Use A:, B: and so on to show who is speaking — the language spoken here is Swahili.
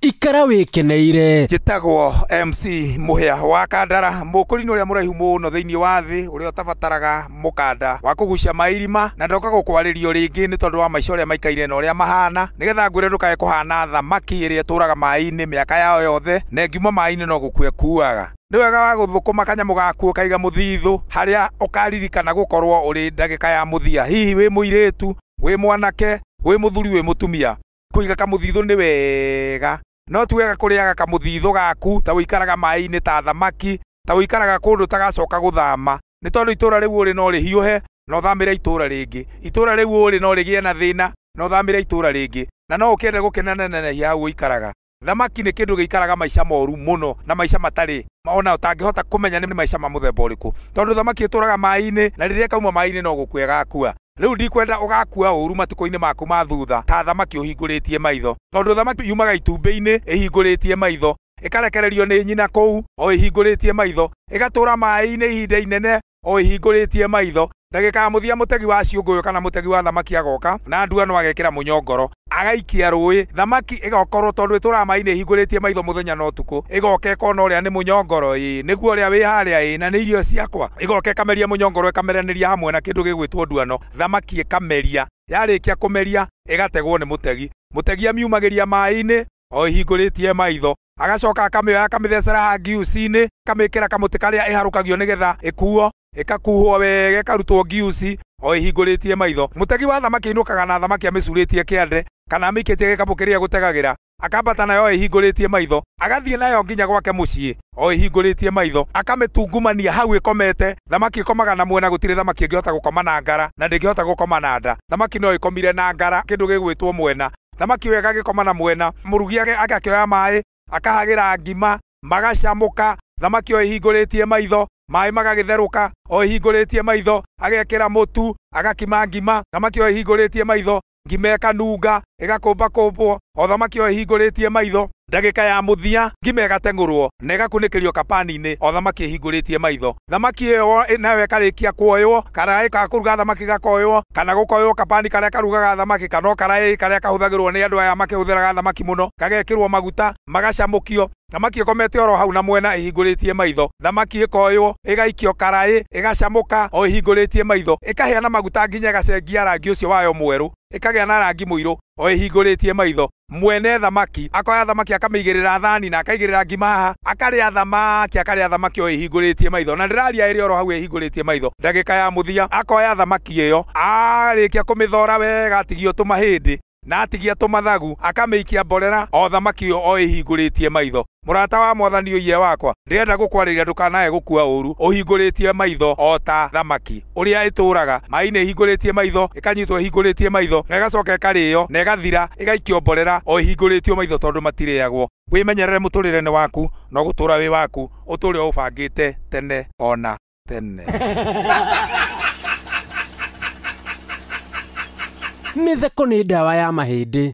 A: ikara wä keneire njä tagwo mc må häa wa kandara måkå ri-nä å rä a må raihu må no thä inä wa thä å rä a å tabataraga må kanda wa kå guca mairima na ndoka gå kwa rä rio rä ngä nä tondå wa maico å rä a maikaire na å rä a mahana nä getha ngwäre ndũ kage kå hana thamaki ä rä a ä tå raga maä-inä mä aka yao yothe na ngiuma ma-inä no gå kue kuaga nä wega wa gå thå kå makanyamå gaku å kaiga må thithå harä a å karirikana gå korwo å rä ndagä ka ya må thia hihi wä må irä tu wä mwanake wä må thuri wä må tumia kuiga kamuthitho ni wega no tuwega kuriaga kamuthitho gaku ta ũikaraga maĩ-inĩ ta thamaki ta ũikaraga kundu ta gacoka guthama ni tondu itura rĩu ũrĩ no rĩhiũhe no ũthamĩre itura ringi itura rĩu ũrĩ no rĩgĩe na thina no ũthamĩre itura ringi na no ukende gukenana na na ya uikaraga thamaki ni kindu giikaraga maisha moru muno na maisha matari maona utangihota kumenya ni maisha ma mũthemba ũrĩkũ tondu thamaki ituraga maĩ-inĩ na rĩrĩa ĩkauma maĩ-inĩ no gukwega akua rĩu ndikwenda ũgakua ũũru matukũ-inĩ maku ma thutha ta thamaki ũhingũrĩtie maitho tondũ thamaki yumaga itumbĩ-inĩ ĩhingũrĩtie maitho ĩkarekererio nĩ nyina kũu o ĩhingũrĩtie maitho ĩgatũũra maĩ-inĩ ihinda inene o ĩhingũrĩtie maitho ndagĩkamũthia mũtegi wa ciũngũyũ kana mũtegi wa thamaki agoka na ndua no agekĩra mũnyongoro agaikia rui thamaki ĩgokorwo tondũ ĩtũramainĩ ĩhingũrĩtie maitho muthenya na tuku igoke kona uria ni munyongoro i niguo uria wi haria i na ni irio ciakwa igoke kameria munyongoro kameraniria hamwe na kindu gigwitwo nduano thamaki ĩkameria yarĩkia kumeria igategwo ni mutegi mutegi amiumagiria maaĩ-inĩ o ĩhingũrĩtie maitho agacoka akamĩoya akamĩthecera ha ngiuci-inĩ akamĩkĩra kamũtĩ karĩa ĩharũkagio nĩgetha ĩkakuhwo wega ĩkarutwo ngiuci o ĩhingũrĩtie maitho mũtegi wa thamaki ainũkaga na thamaki amĩcurĩtie kĩande kana amĩikĩtie gĩkabu kĩrĩa gũtegagĩra akambata nayo ĩhingũrĩtie maitho agathiĩ nayo nginya gwake mũciĩ o ĩhingũrĩtie maitho akamĩtungumania hau ĩkomete thamaki ĩkomaga na mwena gũtirĩ thamaki ĩngĩhota gũkoma na ngara na ndĩngĩhota gũkoma na nda thamaki no ĩkomire na ngara kĩndũ gĩgwĩtwo mwena thamaki ĩyo ĩgagĩkoma na mwena mũrugi agakĩoya maĩ akahagĩra ngima magacamũka thamaki o ĩhingũrĩtie maitho maĩ magagĩtherũka o ihingũrĩtie maitho agekĩra mũtu agakima ngima thamaki o ihingũrĩtie maitho ngima ĩkanunga ĩgakũmba kũmbwo o thamaki o ihingũrĩtie maitho ndagĩka ya mũthia ngima ĩgateng'ũrwo na ĩgakunĩkĩrio kapani-inĩ o thamaki ĩhingũrĩtie maitho thamaki ĩyo nayo ĩkarĩkia kuoywo karaĩ ka kũruga thamaki gakoywo kana gũkoywo kapani karĩa karugaga thamaki kana karaĩ karĩa kahũthagĩrwo nĩ andũ aya makĩhũthĩraga thamaki mũno gagekĩrwo maguta magacamũkio thamaki ĩkomete oro hau na mwena ĩhingũrĩtie maitho thamaki ĩkoywo ĩgaikio karaĩ ĩgacamũka o ĩhingũrĩtie maitho ĩkahĩa na maguta nginya ĩgacengia rangi ũcio wayo mwerũ ĩkagĩa na rangi mũirũ o ĩhingũrĩtie maitho mwene thamaki akoya thamaki akamĩigĩrĩra thani na akaigĩrĩra ngima haha akarĩa thamaki akarĩa thamaki o ĩhingũrĩtie maitho na ndĩraria ĩrĩ oro hau ĩhingũrĩtie maitho ndagĩka ya mũthia akoya thamaki ĩyo arĩkia kũmĩthora wega atigio tũmahĩndĩ na atigia tũ mathagu akamĩikia mborera o thamaki ĩyo o ĩhingũrĩtie maitho mũrata wa mwathani ũiye wakwa ndĩrenda gũkwarĩria ndũkanae gũkua ũũru ũhingũrĩtie maitho o ta thamaki ũrĩa ĩtũũraga maĩ-inĩ ĩhingũrĩtie maitho ĩkanyitwo ĩhingũrĩtie maitho na ĩgacoka ĩkarĩĩo na ĩgathira ĩgaikio mborera o ĩhingũrĩtio maitho tondũ matirĩagwo wĩmenyerere mũtũrĩre-inĩ waku na gũtũũra wĩ waku ũtũũre ũbangĩte tene o na tene mĩtheko nĩ ndawa ya mahĩndĩ